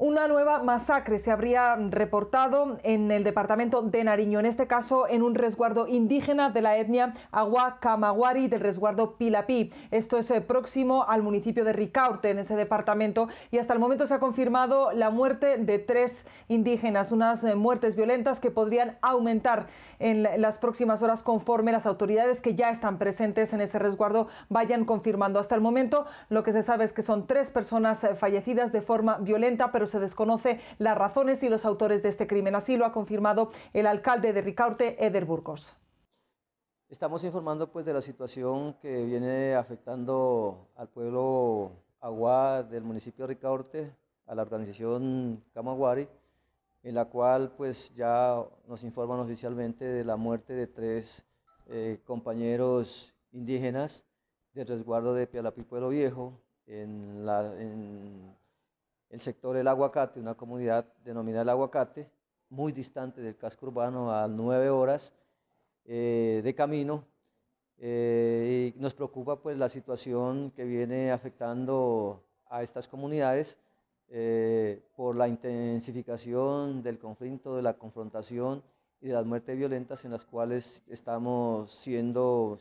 Una nueva masacre se habría reportado en el departamento de Nariño, en este caso en un resguardo indígena de la etnia Aguacamaguari del resguardo Pilapí. Esto es eh, próximo al municipio de Ricaurte, en ese departamento, y hasta el momento se ha confirmado la muerte de tres indígenas, unas eh, muertes violentas que podrían aumentar en las próximas horas conforme las autoridades que ya están presentes en ese resguardo vayan confirmando. Hasta el momento lo que se sabe es que son tres personas eh, fallecidas de forma violenta, pero se desconoce las razones y los autores de este crimen. Así lo ha confirmado el alcalde de Ricaurte, Eder Burgos. Estamos informando pues de la situación que viene afectando al pueblo Aguá del municipio de Ricaurte, a la organización Camaguari, en la cual pues ya nos informan oficialmente de la muerte de tres eh, compañeros indígenas del resguardo de Pueblo Viejo en la, sector del aguacate, una comunidad denominada el aguacate, muy distante del casco urbano a nueve horas eh, de camino. Eh, y nos preocupa pues la situación que viene afectando a estas comunidades eh, por la intensificación del conflicto, de la confrontación y de las muertes violentas en las cuales estamos siendo,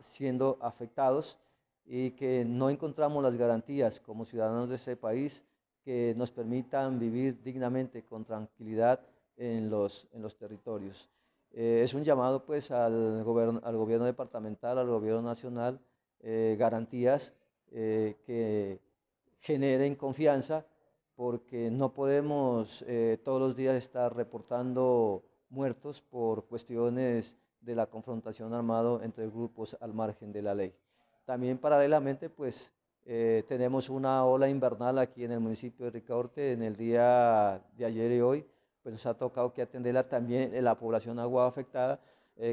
siendo afectados y que no encontramos las garantías como ciudadanos de este país que nos permitan vivir dignamente, con tranquilidad en los, en los territorios. Eh, es un llamado pues al gobierno, al gobierno departamental, al gobierno nacional, eh, garantías eh, que generen confianza, porque no podemos todos los días estar reportando muertos por cuestiones de la confrontación armada entre grupos al margen de la ley. También paralelamente, pues eh, tenemos una ola invernal aquí en el municipio de Ricaurte. En el día de ayer y hoy, pues nos ha tocado que atenderla también eh, la población agua afectada.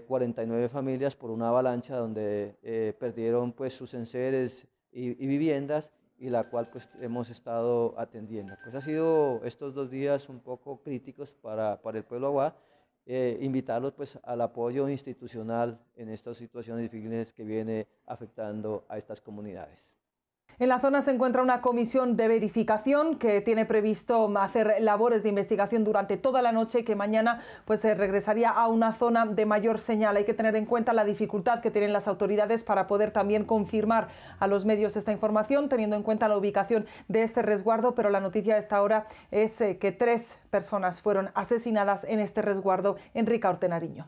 49 eh, familias por una avalancha donde perdieron pues sus enseres y, viviendas y la cual pues hemos estado atendiendo. Pues ha sido estos dos días un poco críticos para, el pueblo agua, invitarlos pues al apoyo institucional en estas situaciones difíciles que viene afectando a estas comunidades. En la zona se encuentra una comisión de verificación que tiene previsto hacer labores de investigación durante toda la noche y que mañana pues se regresaría a una zona de mayor señal. Hay que tener en cuenta la dificultad que tienen las autoridades para poder también confirmar a los medios esta información, teniendo en cuenta la ubicación de este resguardo, pero la noticia de esta hora es eh, que tres personas fueron asesinadas en este resguardo en Rica Ortenariño.